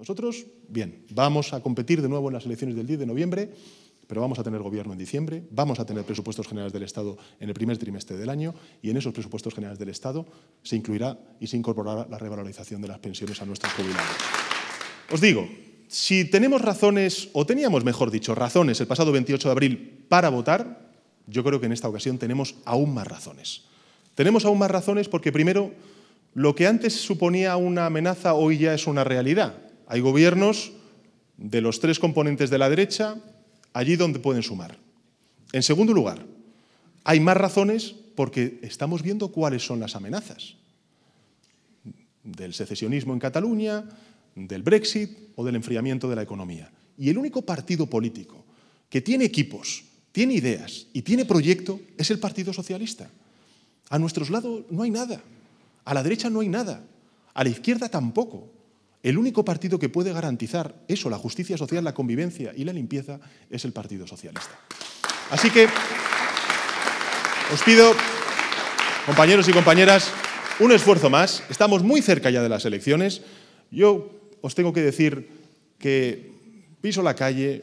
Nosotros, bien, vamos a competir de nuevo en las elecciones del 10 de noviembre, pero vamos a tener gobierno en diciembre, vamos a tener presupuestos generales del Estado en el primer trimestre del año y en esos presupuestos generales del Estado se incluirá y se incorporará la revalorización de las pensiones a nuestros jubilados. Os digo, si tenemos razones, o teníamos, mejor dicho, razones el pasado 28 de abril para votar, yo creo que en esta ocasión tenemos aún más razones. Tenemos aún más razones porque, primero, lo que antes suponía una amenaza hoy ya es una realidad. Hay gobiernos de los tres componentes de la derecha allí donde pueden sumar. En segundo lugar, hay más razones porque estamos viendo cuáles son las amenazas del secesionismo en Cataluña, del Brexit o del enfriamiento de la economía. Y el único partido político que tiene equipos, tiene ideas y tiene proyecto es el Partido Socialista. A nuestros lados no hay nada, a la derecha no hay nada, a la izquierda tampoco. El único partido que puede garantizar eso, la justicia social, la convivencia y la limpieza, es el Partido Socialista. Así que os pido, compañeros y compañeras, un esfuerzo más. Estamos muy cerca ya de las elecciones. Yo os tengo que decir que piso la calle,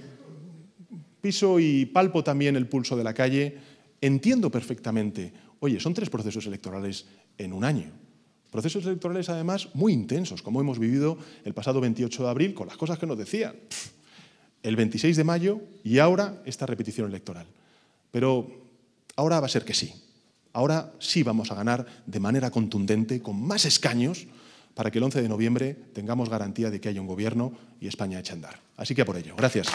piso y palpo también el pulso de la calle. Entiendo perfectamente, oye, son tres procesos electorales en un año Procesos electorales, además, muy intensos, como hemos vivido el pasado 28 de abril, con las cosas que nos decían. el 26 de mayo y ahora esta repetición electoral. Pero ahora va a ser que sí. Ahora sí vamos a ganar de manera contundente, con más escaños, para que el 11 de noviembre tengamos garantía de que haya un gobierno y España echa andar. Así que por ello. Gracias.